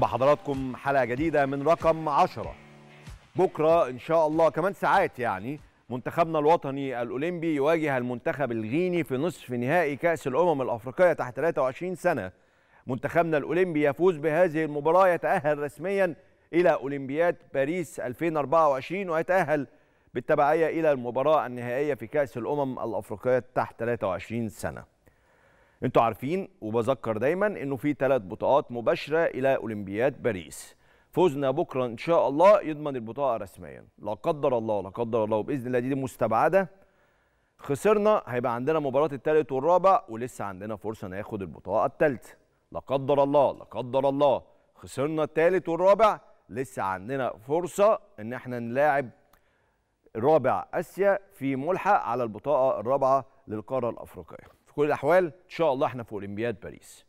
بحضراتكم حلقه جديده من رقم 10 بكره ان شاء الله كمان ساعات يعني منتخبنا الوطني الاولمبي يواجه المنتخب الغيني في نصف نهائي كاس الامم الافريقيه تحت 23 سنه منتخبنا الاولمبي يفوز بهذه المباراه يتاهل رسميا الى اولمبياد باريس 2024 ويتاهل بالتبعيه الى المباراه النهائيه في كاس الامم الافريقيه تحت 23 سنه انتوا عارفين وبذكر دايما انه في ثلاث بطاقات مباشره الى اولمبياد باريس فوزنا بكره ان شاء الله يضمن البطاقه رسميا لا قدر الله لا قدر الله وباذن الله دي, دي مستبعده خسرنا هيبقى عندنا مباراه الثالث والرابع ولسه عندنا فرصه ناخد البطاقه الثالثه لا قدر الله لا قدر الله خسرنا الثالث والرابع لسه عندنا فرصه ان احنا نلاعب رابع اسيا في ملحق على البطاقه الرابعه للقاره الافريقيه كل الاحوال ان شاء الله احنا في اولمبياد باريس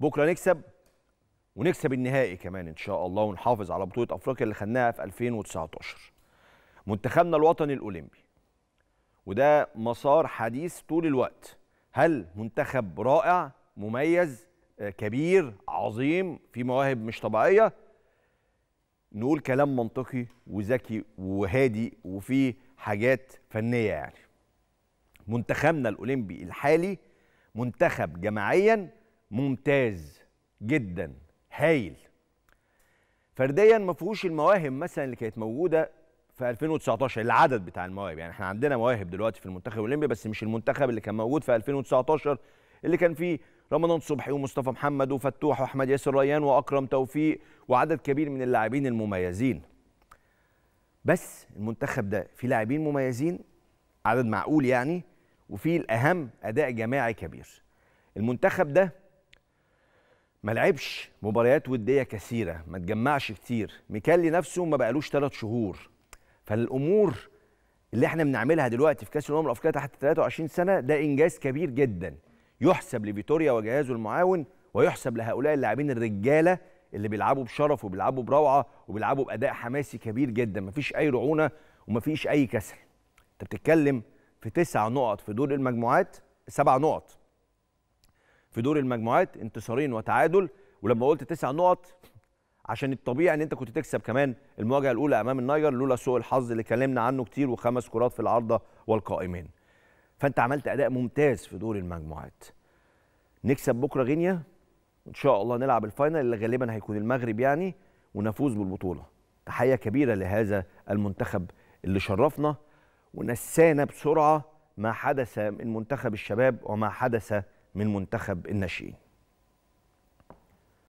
بكره نكسب ونكسب النهائي كمان ان شاء الله ونحافظ على بطوله افريقيا اللي خدناها في 2019 منتخبنا الوطني الاولمبي وده مسار حديث طول الوقت هل منتخب رائع مميز آه، كبير عظيم في مواهب مش طبيعيه نقول كلام منطقي وذكي وهادي وفيه حاجات فنيه يعني منتخبنا الاولمبي الحالي منتخب جماعيا ممتاز جدا هايل فرديا ما فيهوش المواهب مثلا اللي كانت موجوده في 2019 العدد بتاع المواهب يعني احنا عندنا مواهب دلوقتي في المنتخب الاولمبي بس مش المنتخب اللي كان موجود في 2019 اللي كان فيه رمضان صبحي ومصطفى محمد وفتوح واحمد ياسر ريان واكرم توفيق وعدد كبير من اللاعبين المميزين بس المنتخب ده فيه لاعبين مميزين عدد معقول يعني وفي الاهم اداء جماعي كبير المنتخب ده ما لعبش مباريات وديه كثيره ما تجمعش كتير مكلي نفسه ما بقالوش ثلاث شهور فالامور اللي احنا بنعملها دلوقتي في كاس الامم الافريقيه تحت 23 سنه ده انجاز كبير جدا يحسب لفيتوريا وجهازه المعاون ويحسب لهؤلاء اللاعبين الرجاله اللي بيلعبوا بشرف وبيلعبوا بروعه وبيلعبوا باداء حماسي كبير جدا مفيش اي رعونه ومفيش اي كسل انت بتتكلم في تسع نقط في دور المجموعات سبع نقط في دور المجموعات انتصارين وتعادل ولما قلت تسع نقط عشان الطبيعي ان انت كنت تكسب كمان المواجهه الاولى امام النايجر لولا سوء الحظ اللي اتكلمنا عنه كتير وخمس كرات في العارضه والقائمين فانت عملت اداء ممتاز في دور المجموعات نكسب بكره غينيا ان شاء الله نلعب الفاينل اللي غالبا هيكون المغرب يعني ونفوز بالبطوله تحيه كبيره لهذا المنتخب اللي شرفنا ونسانا بسرعه ما حدث من منتخب الشباب وما حدث من منتخب الناشئين